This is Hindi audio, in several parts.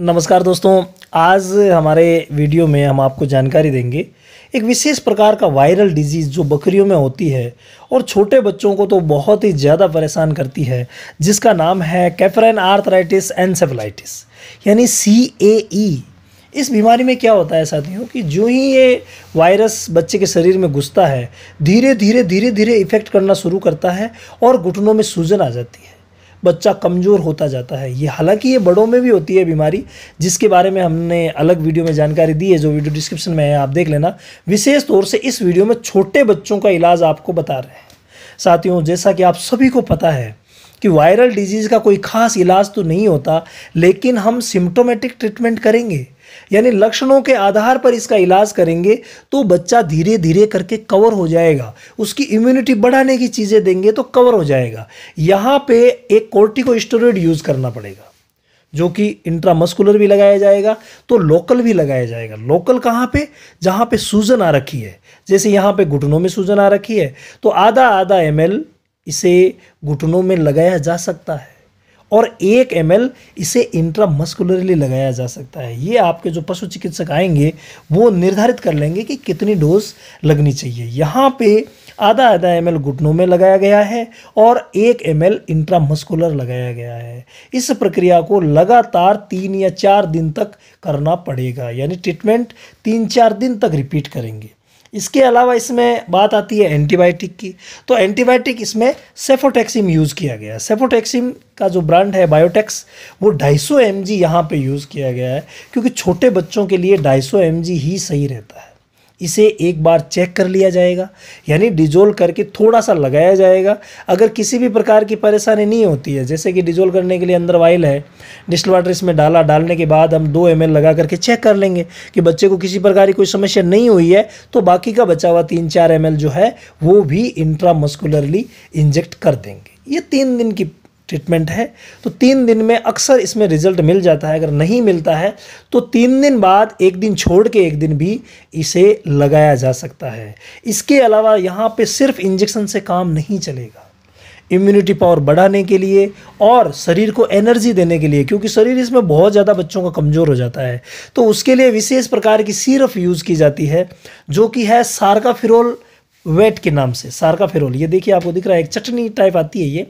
नमस्कार दोस्तों आज हमारे वीडियो में हम आपको जानकारी देंगे एक विशेष प्रकार का वायरल डिजीज़ जो बकरियों में होती है और छोटे बच्चों को तो बहुत ही ज़्यादा परेशान करती है जिसका नाम है कैफरन आर्थराइटिस एनसेफलाइटिस यानी सी ए ई इस बीमारी में क्या होता है साथियों कि जो ही ये वायरस बच्चे के शरीर में घुसता है धीरे धीरे धीरे धीरे इफ़ेक्ट करना शुरू करता है और घुटनों में सूजन आ जाती है बच्चा कमज़ोर होता जाता है ये हालांकि ये बड़ों में भी होती है बीमारी जिसके बारे में हमने अलग वीडियो में जानकारी दी है जो वीडियो डिस्क्रिप्शन में है आप देख लेना विशेष तौर से इस वीडियो में छोटे बच्चों का इलाज आपको बता रहे हैं साथियों जैसा कि आप सभी को पता है कि वायरल डिजीज़ का कोई ख़ास इलाज तो नहीं होता लेकिन हम सिम्टोमेटिक ट्रीटमेंट करेंगे यानी लक्षणों के आधार पर इसका इलाज करेंगे तो बच्चा धीरे धीरे करके कवर हो जाएगा उसकी इम्यूनिटी बढ़ाने की चीज़ें देंगे तो कवर हो जाएगा यहाँ पे एक स्टोरेड यूज़ करना पड़ेगा जो कि इंट्रामस्कुलर भी लगाया जाएगा तो लोकल भी लगाया जाएगा लोकल कहाँ पे जहाँ पे सूजन आ रखी है जैसे यहाँ पे घुटनों में सूजन आ रखी है तो आधा आधा एम इसे घुटनों में लगाया जा सकता है और एक एम इसे इंट्रामस्कुलरली लगाया जा सकता है ये आपके जो पशु चिकित्सक आएंगे वो निर्धारित कर लेंगे कि कितनी डोज लगनी चाहिए यहाँ पे आधा आधा एम घुटनों में लगाया गया है और एक एम एल इंट्रामस्कुलर लगाया गया है इस प्रक्रिया को लगातार तीन या चार दिन तक करना पड़ेगा यानी ट्रीटमेंट तीन चार दिन तक रिपीट करेंगे इसके अलावा इसमें बात आती है एंटीबायोटिक की तो एंटीबायोटिक इसमें सेफोटेक्सिम यूज़ किया गया है सेफोटेक्सिम का जो ब्रांड है बायोटेक्स वो 250 सौ एम जी यहाँ पर यूज़ किया गया है क्योंकि छोटे बच्चों के लिए 250 सौ एम जी ही सही रहता है इसे एक बार चेक कर लिया जाएगा यानी डिजोल करके थोड़ा सा लगाया जाएगा अगर किसी भी प्रकार की परेशानी नहीं होती है जैसे कि डिजोल करने के लिए अंदर वाइल है डिस्टल वाटर इसमें डाला डालने के बाद हम दो एम लगा करके चेक कर लेंगे कि बच्चे को किसी प्रकार की कोई समस्या नहीं हुई है तो बाकी का बचा हुआ तीन चार एम जो है वो भी इंट्रामस्कुलरली इंजेक्ट कर देंगे ये तीन दिन की ट्रीटमेंट है तो तीन दिन में अक्सर इसमें रिजल्ट मिल जाता है अगर नहीं मिलता है तो तीन दिन बाद एक दिन छोड़ के एक दिन भी इसे लगाया जा सकता है इसके अलावा यहाँ पे सिर्फ इंजेक्शन से काम नहीं चलेगा इम्यूनिटी पावर बढ़ाने के लिए और शरीर को एनर्जी देने के लिए क्योंकि शरीर इसमें बहुत ज़्यादा बच्चों का कमज़ोर हो जाता है तो उसके लिए विशेष प्रकार की सिरप यूज़ की जाती है जो कि है सारकाफिरोल वेट के नाम से सारकाफिरोल ये देखिए आपको दिख रहा है एक चटनी टाइप आती है ये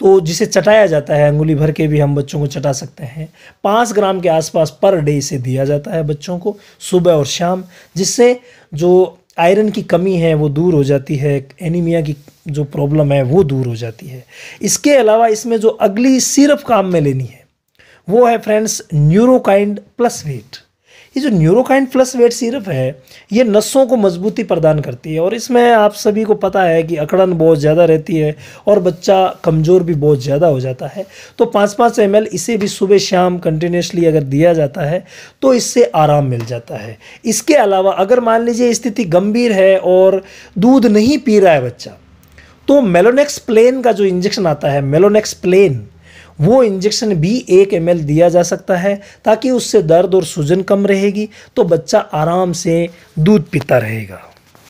तो जिसे चटाया जाता है अंगुली भर के भी हम बच्चों को चटा सकते हैं पाँच ग्राम के आसपास पर डे इसे दिया जाता है बच्चों को सुबह और शाम जिससे जो आयरन की कमी है वो दूर हो जाती है एनीमिया की जो प्रॉब्लम है वो दूर हो जाती है इसके अलावा इसमें जो अगली सिरप काम में लेनी है वो है फ्रेंड्स न्यूरोकाइंड प्लस वेट ये जो न्यूरोकाइन प्लस वेट सिरप है ये नसों को मजबूती प्रदान करती है और इसमें आप सभी को पता है कि अकड़न बहुत ज़्यादा रहती है और बच्चा कमज़ोर भी बहुत ज़्यादा हो जाता है तो पाँच पाँच एम इसे भी सुबह शाम कंटिन्यूसली अगर दिया जाता है तो इससे आराम मिल जाता है इसके अलावा अगर मान लीजिए स्थिति गंभीर है और दूध नहीं पी रहा है बच्चा तो मेलोनेक्स प्लेन का जो इंजेक्शन आता है मेलोनेक्स प्लेन वो इंजेक्शन भी एक एम दिया जा सकता है ताकि उससे दर्द और सूजन कम रहेगी तो बच्चा आराम से दूध पीता रहेगा